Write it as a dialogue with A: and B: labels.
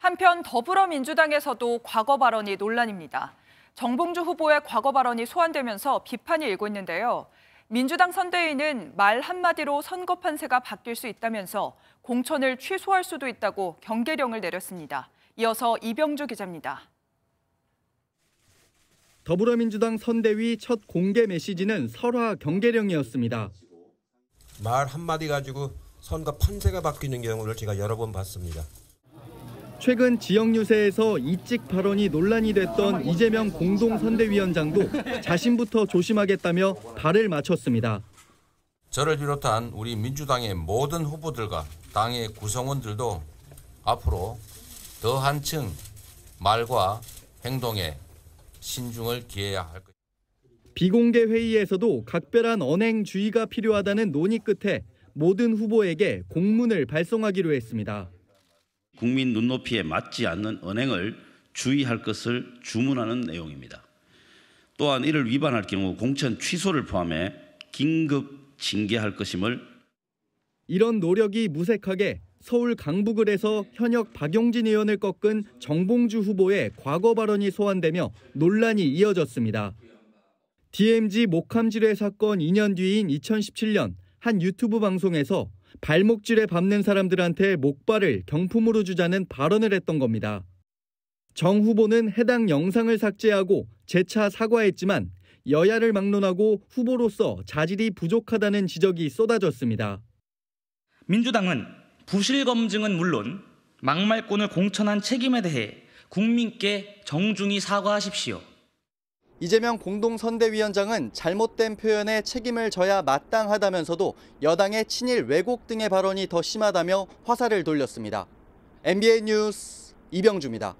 A: 한편 더불어민주당에서도 과거 발언이 논란입니다. 정봉주 후보의 과거 발언이 소환되면서 비판이 일고 있는데요. 민주당 선대위는 말 한마디로 선거 판세가 바뀔 수 있다면서 공천을 취소할 수도 있다고 경계령을 내렸습니다. 이어서 이병주 기자입니다.
B: 더불어민주당 선대위 첫 공개 메시지는 설화 경계령이었습니다.
C: 말 한마디 가지고 선거 판세가 바뀌는 경우를 제가 여러 번 봤습니다.
B: 최근 지역 유세에서 이직 발언이 논란이 됐던 이재명 공동선대위원장도 자신부터 조심하겠다며 발을 맞췄습니다.
C: 저를 비롯한 우리 민주당의 모든 후보들과 당의 구성원들도 앞으로 더 한층 말과 행동에 신중을 기해야 할 것.
B: 비공개 회의에서도 각별한 언행 주의가 필요하다는 논의 끝에 모든 후보에게 공문을 발송하기로 했습니다.
D: 국민 눈높이에 맞지 않는 언행을 주의할 것을 주문하는 내용입니다. 또한 이를 위반할 경우 공천 취소를 포함해 긴급 징계할 것임을
B: 이런 노력이 무색하게 서울 강북을해서 현역 박용진 의원을 꺾은 정봉주 후보의 과거 발언이 소환되며 논란이 이어졌습니다. DMZ 목함지뢰 사건 2년 뒤인 2017년 한 유튜브 방송에서 발목질에 밟는 사람들한테 목발을 경품으로 주자는 발언을 했던 겁니다. 정 후보는 해당 영상을 삭제하고 재차 사과했지만 여야를 막론하고 후보로서 자질이 부족하다는 지적이 쏟아졌습니다. 민주당은 부실 검증은 물론 막말권을 공천한 책임에 대해 국민께 정중히 사과하십시오. 이재명 공동선대위원장은 잘못된 표현에 책임을 져야 마땅하다면서도 여당의 친일 왜곡 등의 발언이 더 심하다며 화살을 돌렸습니다. MBA 뉴스 이병주입니다.